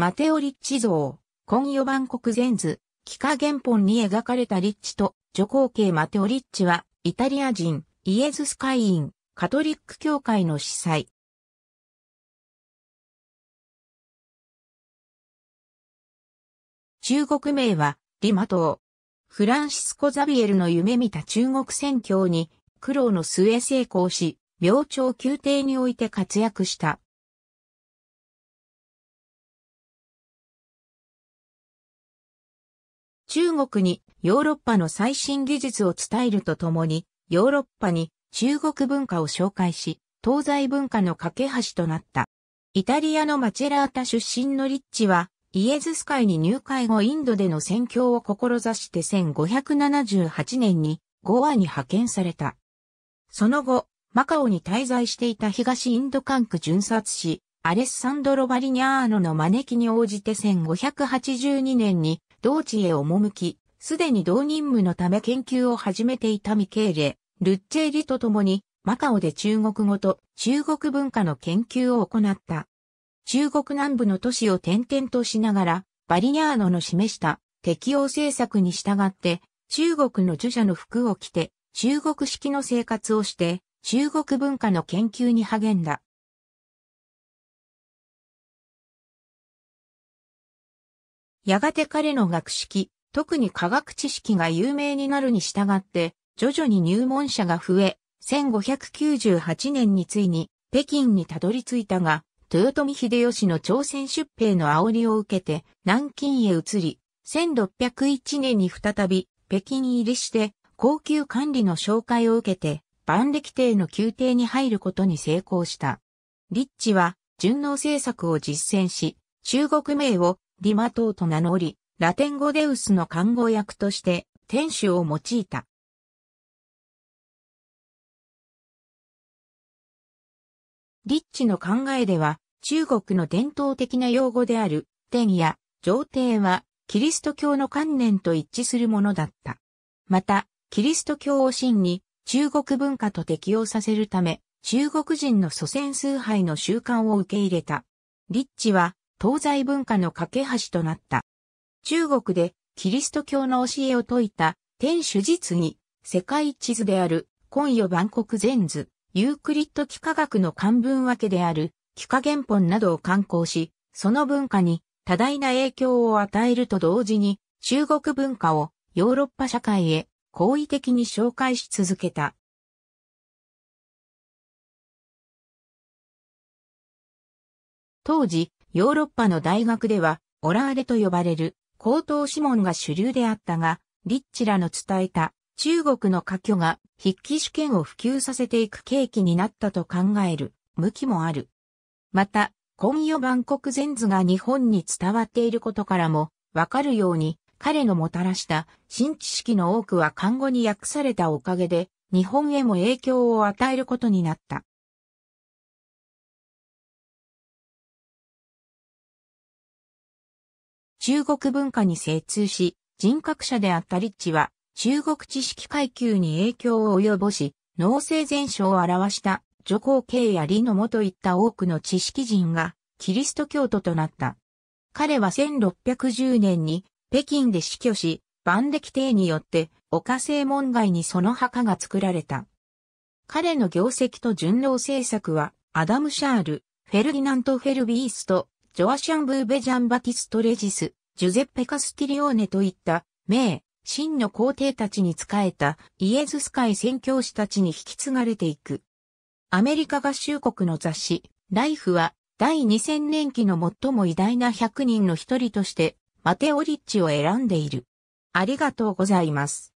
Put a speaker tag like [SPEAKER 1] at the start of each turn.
[SPEAKER 1] マテオリッチ像、今夜万
[SPEAKER 2] 国全図、幾何原本に描かれたリッチと、女皇系マテオリッチは、イタ
[SPEAKER 1] リア人、イエズス会員、カトリック教会の司祭。中国名は、リマ島。フランシスコ・ザビエルの夢見た中国宣教に、苦労の末成功し、明朝宮廷において活躍した。中国にヨーロッパの最新技術を伝えるとともに、
[SPEAKER 2] ヨーロッパに中国文化を紹介し、東西文化の架け橋となった。イタリアのマチェラータ出身のリッチは、イエズス会に入会後インドでの宣教を志して1578年にゴアに派遣された。その後、マカオに滞在していた東インド管区巡察使、アレッサンドロ・バリニャーノの招きに応じて1582年に同地へ赴き、すでに同任務のため研究を始めていたミケーレ、ルッチェリと共に、マカオで中国語と中国文化の研究を行った。中国南部の都市を転々としながら、バリニャーノの示した適応政策に従って、中国の著者の服を着て、中国
[SPEAKER 1] 式の生活をして、中国文化の研究に励んだ。やがて彼の学識、特に科学知識が有名になるに従って、徐々に入
[SPEAKER 2] 門者が増え、1598年についに北京にたどり着いたが、豊臣秀吉の朝鮮出兵の煽りを受けて南京へ移り、1601年に再び北京入りして高級管理の紹介を受けて万暦帝の宮廷に入ることに成功した。立地は順応政策を実践し、中国名をリマトと名乗り、ラ
[SPEAKER 1] テン語デウスの看護役として天守を用いた。リッチの考えでは、中国の伝統的な用語である、天や上帝は、キリ
[SPEAKER 2] スト教の観念と一致するものだった。また、キリスト教を真に中国文化と適応させるため、中国人の祖先崇拝の習慣を受け入れた。リッチは、東西文化の架け橋となった。中国でキリスト教の教えを説いた天主実に世界地図である今夜万国全図、ユークリッド幾何学の漢文分けである幾何原本などを刊行し、その文化に多大な影響を与えると同時
[SPEAKER 1] に中国文化をヨーロッパ社会へ好意的に紹介し続けた。当時、ヨーロッパの大学では、オラーレと呼ばれる高等
[SPEAKER 2] 諮問が主流であったが、リッチらの伝えた中国の科挙が筆記試験を普及させていく契機になったと考える向きもある。また、今夜万国全図が日本に伝わっていることからも、わかるように、彼のもたらした新知識の多くは漢語に訳されたおかげで、日
[SPEAKER 1] 本へも影響を与えることになった。中国文化に精通し、人格者であったリッチは、中国知識階級に影響を及
[SPEAKER 2] ぼし、農政全書を表した女皇慶や李のもといった多くの知識人が、キリスト教徒となった。彼は1610年に北京で死去し、万暦帝によって岡星。門外にその墓が作られた。彼の業績と順応政策は、アダム・シャール、フェルディナント・フェルビースト、ジョアシャン・ブーベ・ジャン・バティスト・レジス、ジュゼッペ・カスティリオーネといった、名、真の皇帝たちに仕えたイエズス会宣教師たちに引き継がれていく。アメリカ合衆国の雑誌、ライフは、第2000年期の最も偉大な100人の一人として、マテオリッチを
[SPEAKER 1] 選んでいる。ありがとうございます。